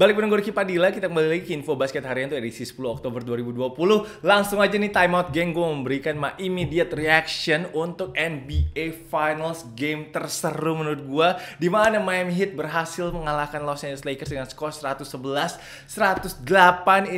Balik bareng gue Padilla, kita kembali lagi ke Info Basket Harian itu edisi 10 Oktober 2020. Langsung aja nih timeout geng, gue memberikan my immediate reaction untuk NBA Finals game terseru menurut gue. Dimana Miami Heat berhasil mengalahkan Los Angeles Lakers dengan skor 111-108.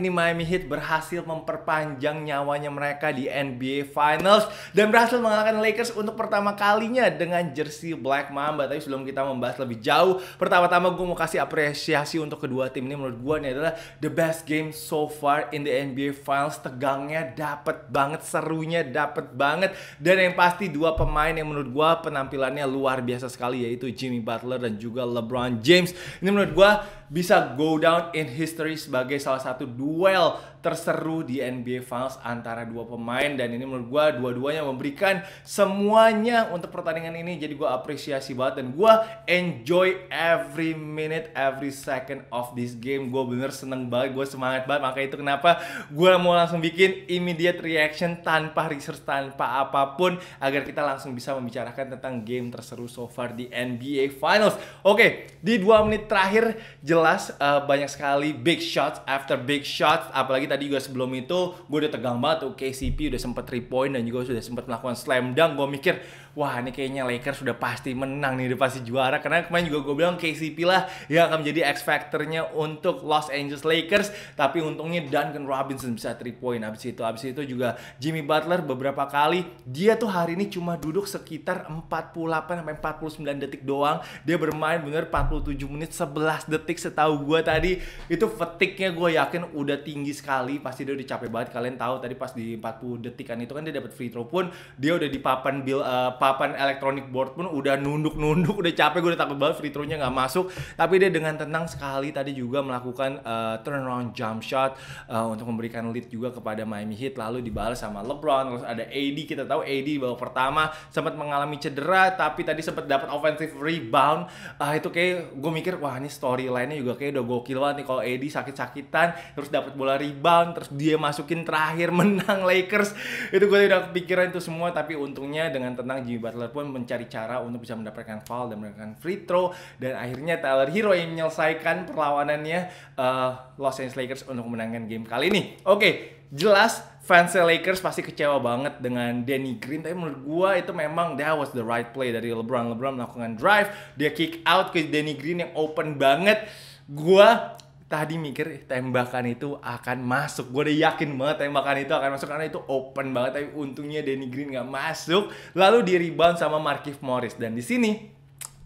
Ini Miami Heat berhasil memperpanjang nyawanya mereka di NBA Finals. Dan berhasil mengalahkan Lakers untuk pertama kalinya dengan jersey Black Mamba. Tapi sebelum kita membahas lebih jauh, pertama-tama gue mau kasih apresiasi untuk kedua tim ini menurut gue ini adalah the best game so far in the NBA Finals. Tegangnya dapet banget, serunya dapet banget. Dan yang pasti dua pemain yang menurut gue penampilannya luar biasa sekali yaitu Jimmy Butler dan juga LeBron James. Ini menurut gue bisa go down in history sebagai salah satu duel terseru di NBA Finals antara dua pemain dan ini menurut gue dua-duanya memberikan semuanya untuk pertandingan ini jadi gue apresiasi banget dan gue enjoy every minute every second of this game gue bener seneng banget gue semangat banget makanya itu kenapa gue mau langsung bikin immediate reaction tanpa research tanpa apapun agar kita langsung bisa membicarakan tentang game terseru so far di NBA Finals oke di dua menit terakhir jelas uh, banyak sekali big shots after big shots apalagi tadi juga sebelum itu gue udah tegang banget tuh KCP udah sempet 3 point dan juga sudah sempet melakukan slam dunk gue mikir wah ini kayaknya Lakers sudah pasti menang nih udah pasti juara karena kemarin juga gue bilang KCP lah yang akan menjadi X factornya untuk Los Angeles Lakers tapi untungnya Duncan Robinson bisa 3 point abis itu abis itu juga Jimmy Butler beberapa kali dia tuh hari ini cuma duduk sekitar 48 sampai 49 detik doang dia bermain bener 47 menit 11 detik setahu gue tadi itu fatigue-nya gue yakin udah tinggi sekali kali pasti dia udah capek banget kalian tahu tadi pas di 40 detikan itu kan dia dapat free throw pun dia udah di papan bill uh, eh, papan electronic board pun udah nunduk-nunduk udah capek gue udah takut banget free throw-nya nggak masuk tapi dia dengan tenang sekali tadi juga melakukan uh, turnaround jump shot uh, untuk memberikan lead juga kepada Miami Heat lalu dibalas sama LeBron terus ada AD kita tahu AD bahwa pertama sempat mengalami cedera tapi tadi sempat dapat offensive rebound uh, itu kayak gue mikir wah ini storyline-nya juga kayak udah gokil banget nih kalau AD sakit-sakitan terus dapat bola rebound rebound terus dia masukin terakhir menang Lakers itu gue tidak kepikiran itu semua tapi untungnya dengan tenang Jimmy Butler pun mencari cara untuk bisa mendapatkan foul dan mendapatkan free throw dan akhirnya Tyler Hero yang menyelesaikan perlawanannya uh, Los Angeles Lakers untuk memenangkan game kali ini oke okay, jelas fans Lakers pasti kecewa banget dengan Danny Green tapi menurut gua itu memang that was the right play dari LeBron LeBron melakukan drive dia kick out ke Danny Green yang open banget gua tadi mikir eh, tembakan itu akan masuk. Gue udah yakin banget tembakan itu akan masuk karena itu open banget. Tapi untungnya Danny Green nggak masuk. Lalu di rebound sama Markif Morris. Dan di sini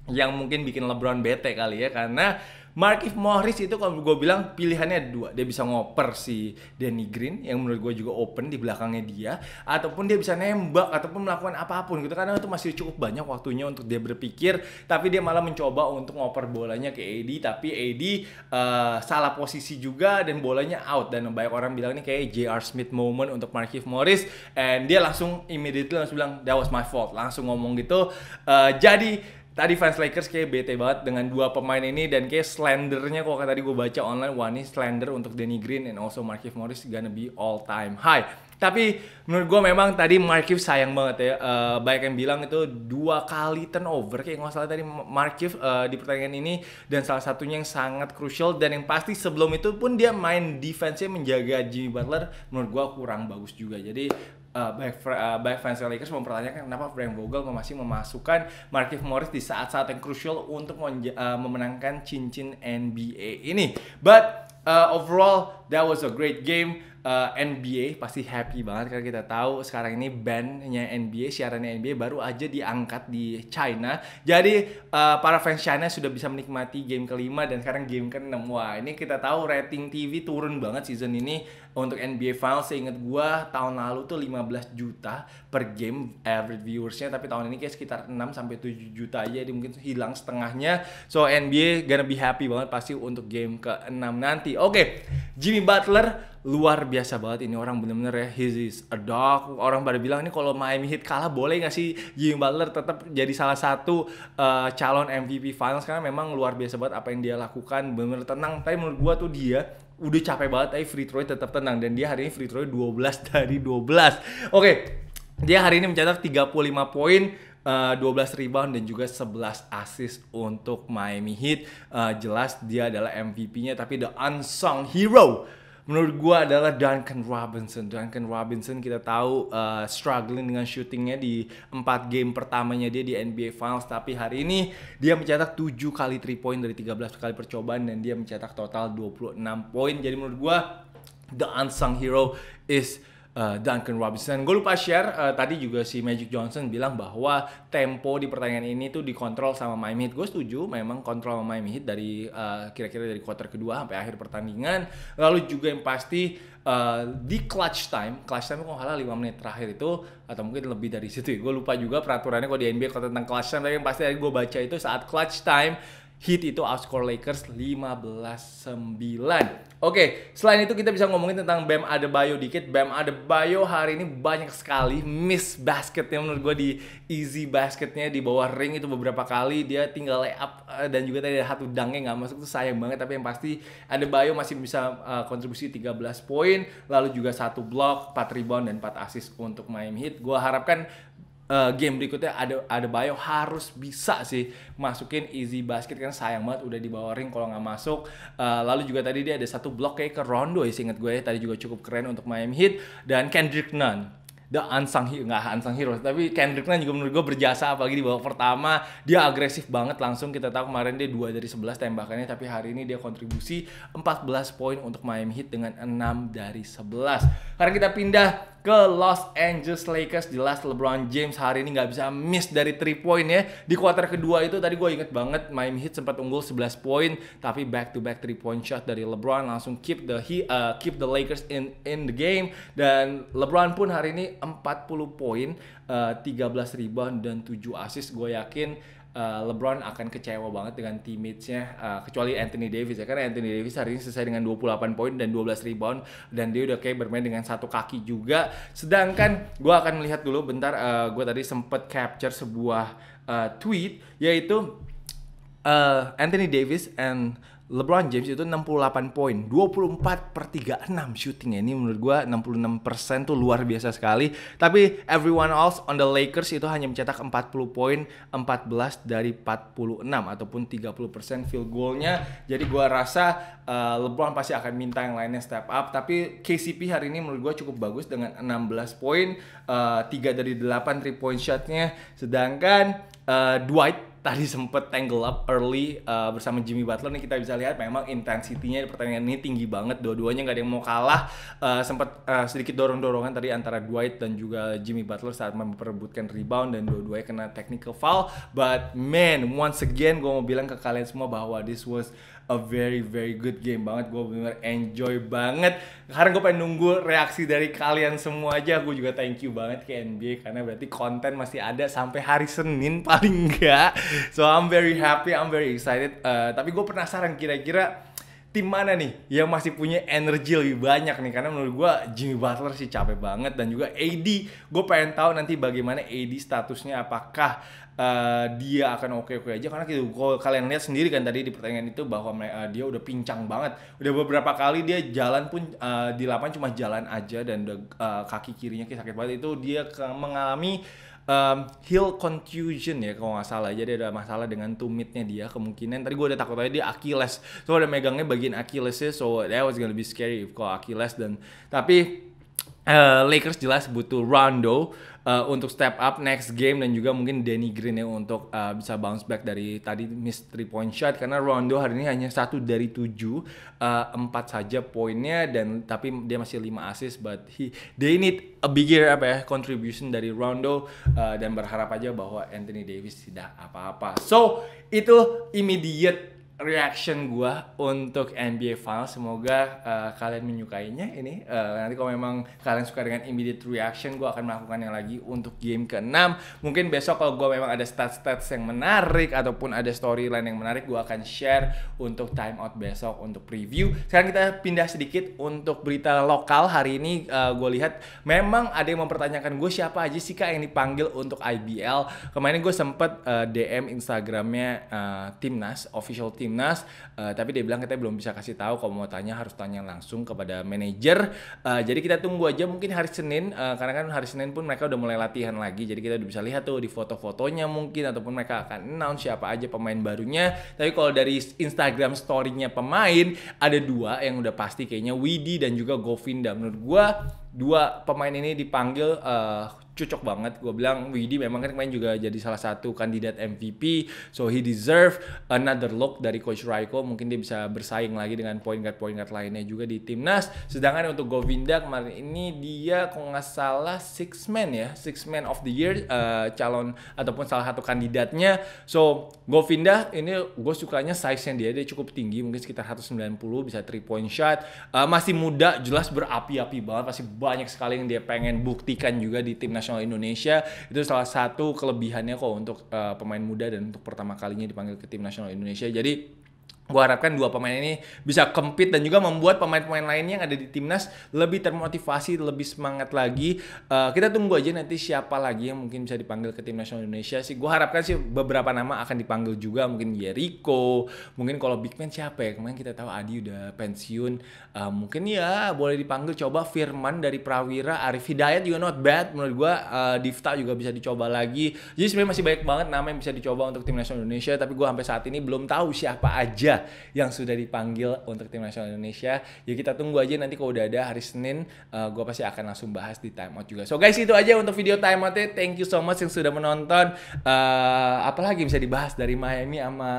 yang mungkin bikin LeBron bete kali ya karena Markif Morris itu kalau gue bilang pilihannya ada dua. Dia bisa ngoper si Danny Green yang menurut gue juga open di belakangnya dia. Ataupun dia bisa nembak ataupun melakukan apapun gitu. Karena itu masih cukup banyak waktunya untuk dia berpikir. Tapi dia malah mencoba untuk ngoper bolanya ke AD. Tapi AD uh, eh, salah posisi juga dan bolanya out. Dan banyak orang bilang ini kayak JR Smith moment untuk Markif Morris. And dia langsung immediately langsung bilang that was my fault. Langsung ngomong gitu. Uh, jadi tadi fans Lakers kayak bete banget dengan dua pemain ini dan kayak slendernya kok tadi gue baca online one slender untuk Danny Green and also Markif Morris gonna be all time high tapi menurut gue memang tadi Markif sayang banget ya uh, banyak yang bilang itu dua kali turnover kayak nggak salah tadi Markif uh, di pertandingan ini dan salah satunya yang sangat crucial dan yang pasti sebelum itu pun dia main defense-nya menjaga Jimmy Butler menurut gue kurang bagus juga jadi Eh, baik uh, baik fans Lakers mempertanyakan kenapa Frank Vogel masih memasukkan Markif Morris di saat-saat yang krusial untuk uh, memenangkan cincin NBA ini. But uh, overall that was a great game. Uh, NBA pasti happy banget karena kita tahu sekarang ini bandnya NBA siarannya NBA baru aja diangkat di China jadi uh, para fans China sudah bisa menikmati game kelima dan sekarang game keenam wah ini kita tahu rating TV turun banget season ini untuk NBA Finals seinget gue tahun lalu tuh 15 juta per game average viewersnya tapi tahun ini kayak sekitar 6 sampai 7 juta aja jadi mungkin hilang setengahnya so NBA gonna be happy banget pasti untuk game ke-6 nanti oke okay. Jimmy Butler luar biasa banget ini orang bener-bener ya he is a dog orang pada bilang ini kalau Miami Heat kalah boleh gak sih Jimmy Butler tetap jadi salah satu uh, calon MVP Finals karena memang luar biasa banget apa yang dia lakukan bener-bener tenang tapi menurut gua tuh dia udah capek banget tapi free throw tetap tenang dan dia hari ini free throw 12 dari 12. Oke. Okay. Dia hari ini mencetak 35 poin, uh, eh, 12 rebound dan juga 11 assist untuk Miami Heat. Uh, jelas dia adalah MVP-nya tapi the unsung hero menurut gua adalah Duncan Robinson. Duncan Robinson kita tahu uh, struggling dengan shootingnya di empat game pertamanya dia di NBA Finals tapi hari ini dia mencetak 7 kali 3 point dari 13 kali percobaan dan dia mencetak total 26 poin. Jadi menurut gua the unsung hero is Eh, Duncan Robinson. Gue lupa share uh, tadi juga si Magic Johnson bilang bahwa tempo di pertandingan ini tuh dikontrol sama Miami Heat. Gue setuju, memang kontrol sama Miami Heat dari uh, kira-kira dari quarter kedua sampai akhir pertandingan. Lalu juga yang pasti uh, di clutch time, clutch time kok salah 5 menit terakhir itu atau mungkin lebih dari situ. Ya. Gue lupa juga peraturannya kok di NBA kalau tentang clutch time. Tapi yang pasti gue baca itu saat clutch time Heat itu outscore Lakers 15-9. Oke, selain itu kita bisa ngomongin tentang Bam Adebayo dikit. Bam Adebayo hari ini banyak sekali miss basketnya menurut gue di easy basketnya di bawah ring itu beberapa kali dia tinggal lay up eh, dan juga tadi ada satu dangnya nggak masuk tuh sayang banget tapi yang pasti Adebayo masih bisa eh, kontribusi 13 poin lalu juga satu block, 4 rebound dan 4 assist untuk main Heat. Gue harapkan uh, game berikutnya ada ada bio harus bisa sih masukin easy basket kan sayang banget udah di bawah ring kalau nggak masuk uh, lalu juga tadi dia ada satu blok kayak ke Rondo ya inget gue ya tadi juga cukup keren untuk Miami Heat dan Kendrick Nunn The unsung hero, nggak unsung hero, tapi Kendrick Nunn juga menurut gue berjasa apalagi di babak pertama dia agresif banget langsung kita tahu kemarin dia 2 dari 11 tembakannya tapi hari ini dia kontribusi 14 poin untuk Miami Heat dengan 6 dari 11. Karena kita pindah ke Los Angeles Lakers. Jelas LeBron James hari ini nggak bisa miss dari 3 point ya. Di kuarter kedua itu tadi gue inget banget Miami Heat sempat unggul 11 poin tapi back to back 3 point shot dari LeBron langsung keep the he, uh, keep the Lakers in in the game dan LeBron pun hari ini 40 poin, uh, 13 rebound dan 7 assist. Gue yakin Eh, LeBron akan kecewa banget dengan teammates-nya uh, kecuali Anthony Davis ya karena Anthony Davis hari ini selesai dengan 28 poin dan 12 rebound dan dia udah kayak bermain dengan satu kaki juga sedangkan gue akan melihat dulu bentar uh, eh, gue tadi sempet capture sebuah uh, tweet yaitu uh, Anthony Davis and LeBron James itu 68 poin, 24 per 36 shootingnya. Ini menurut gue 66% tuh luar biasa sekali. Tapi everyone else on the Lakers itu hanya mencetak 40 poin, 14 dari 46 ataupun 30% field goalnya. Jadi gue rasa uh, LeBron pasti akan minta yang lainnya step up. Tapi KCP hari ini menurut gue cukup bagus dengan 16 poin, uh, eh, 3 dari 8 3 point shotnya. Sedangkan uh, Dwight tadi sempet tangle up early uh, bersama Jimmy Butler nih kita bisa lihat memang intensitinya di pertandingan ini tinggi banget dua-duanya nggak ada yang mau kalah uh, sempet uh, sedikit dorong-dorongan tadi antara Dwight dan juga Jimmy Butler saat memperebutkan rebound dan dua-duanya kena technical foul but man once again gue mau bilang ke kalian semua bahwa this was a very very good game banget gue bener enjoy banget sekarang gue pengen nunggu reaksi dari kalian semua aja gue juga thank you banget ke NBA karena berarti konten masih ada sampai hari Senin paling enggak so I'm very happy I'm very excited uh, tapi gue penasaran kira-kira tim mana nih yang masih punya energi lebih banyak nih karena menurut gue Jimmy Butler sih capek banget dan juga AD gue pengen tahu nanti bagaimana AD statusnya apakah uh, dia akan oke oke aja karena gitu kalau kalian lihat sendiri kan tadi di pertandingan itu bahwa uh, dia udah pincang banget udah beberapa kali dia jalan pun uh, di lapangan cuma jalan aja dan udah uh, kaki kirinya sakit banget itu dia mengalami um, heel contusion ya kalau nggak salah. Jadi ada masalah dengan tumitnya dia kemungkinan. Tadi gue udah takut aja dia Achilles. So udah megangnya bagian Achillesnya, so that was gonna be scary kalau Achilles dan tapi Eh, Lakers jelas butuh Rondo uh, untuk step up next game dan juga mungkin Danny Green ya untuk uh, bisa bounce back dari tadi miss three point shot karena Rondo hari ini hanya satu dari tujuh uh, empat saja poinnya dan tapi dia masih lima assist but he they need a bigger apa ya contribution dari Rondo uh, dan berharap aja bahwa Anthony Davis tidak apa-apa so itu immediate reaction gue untuk NBA Finals. Semoga uh, kalian menyukainya ini. Uh, nanti kalau memang kalian suka dengan immediate reaction, gue akan melakukan yang lagi untuk game ke-6. Mungkin besok kalau gue memang ada stats-stats yang menarik ataupun ada storyline yang menarik, gue akan share untuk timeout besok untuk preview. Sekarang kita pindah sedikit untuk berita lokal hari ini. Uh, eh, gue lihat memang ada yang mempertanyakan gue siapa aja sih kak yang dipanggil untuk IBL. Kemarin gue sempet uh, DM Instagramnya uh, Timnas official team timnas uh, tapi dia bilang kita belum bisa kasih tahu kalau mau tanya harus tanya langsung kepada manajer uh, jadi kita tunggu aja mungkin hari Senin uh, karena kan hari Senin pun mereka udah mulai latihan lagi jadi kita udah bisa lihat tuh di foto-fotonya mungkin ataupun mereka akan announce siapa aja pemain barunya tapi kalau dari Instagram story-nya pemain ada dua yang udah pasti kayaknya Widi dan juga Govinda menurut gua dua pemain ini dipanggil uh, cocok banget. Gue bilang Widi memang kan main juga jadi salah satu kandidat MVP, so he deserve another look dari Coach Raiko. Mungkin dia bisa bersaing lagi dengan point guard point guard lainnya juga di timnas. Sedangkan untuk Govinda kemarin ini dia kok nggak salah six man ya, six man of the year uh, calon ataupun salah satu kandidatnya. So Govinda ini gue sukanya size-nya dia, dia cukup tinggi, mungkin sekitar 190 bisa three point shot. Uh, masih muda, jelas berapi-api banget, masih banyak sekali yang dia pengen buktikan juga di timnas nasional Indonesia itu salah satu kelebihannya kok untuk uh, pemain muda dan untuk pertama kalinya dipanggil ke tim nasional Indonesia jadi Gue harapkan dua pemain ini bisa compete dan juga membuat pemain-pemain lainnya yang ada di timnas lebih termotivasi, lebih semangat lagi. Uh, kita tunggu aja nanti siapa lagi yang mungkin bisa dipanggil ke timnas Indonesia sih. Gue harapkan sih beberapa nama akan dipanggil juga, mungkin Jericho, mungkin kalau big man siapa ya? Kemarin kita tahu Adi udah pensiun, uh, mungkin ya boleh dipanggil coba Firman dari Prawira, Arif Hidayat juga not bad menurut gue, uh, Difta juga bisa dicoba lagi. Jadi sebenarnya masih banyak banget nama yang bisa dicoba untuk timnas Indonesia, tapi gue sampai saat ini belum tahu siapa aja yang sudah dipanggil untuk tim nasional Indonesia. Ya kita tunggu aja nanti kalau udah ada hari Senin, uh, eh, gue pasti akan langsung bahas di time out juga. So guys itu aja untuk video time timeoutnya. Thank you so much yang sudah menonton. Uh, eh, apalagi bisa dibahas dari Miami sama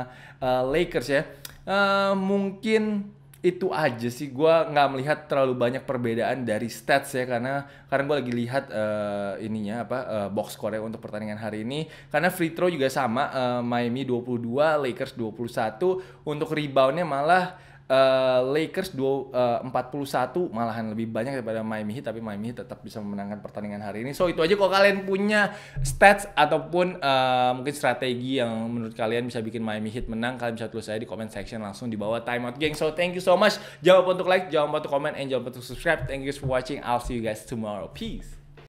uh, Lakers ya. Uh, mungkin itu aja sih gue nggak melihat terlalu banyak perbedaan dari stats ya karena karena gue lagi lihat uh, ininya apa uh, box score untuk pertandingan hari ini karena free throw juga sama uh, Miami 22 Lakers 21 untuk reboundnya malah uh, Lakers eh, uh, 41 malahan lebih banyak daripada Miami Heat tapi Miami Heat tetap bisa memenangkan pertandingan hari ini. So itu aja kalau kalian punya stats ataupun uh, mungkin strategi yang menurut kalian bisa bikin Miami Heat menang, kalian bisa tulis saya di comment section langsung di bawah timeout geng. So thank you so much. Jangan lupa untuk like, jangan lupa untuk comment and jangan lupa untuk subscribe. Thank you for watching. I'll see you guys tomorrow. Peace.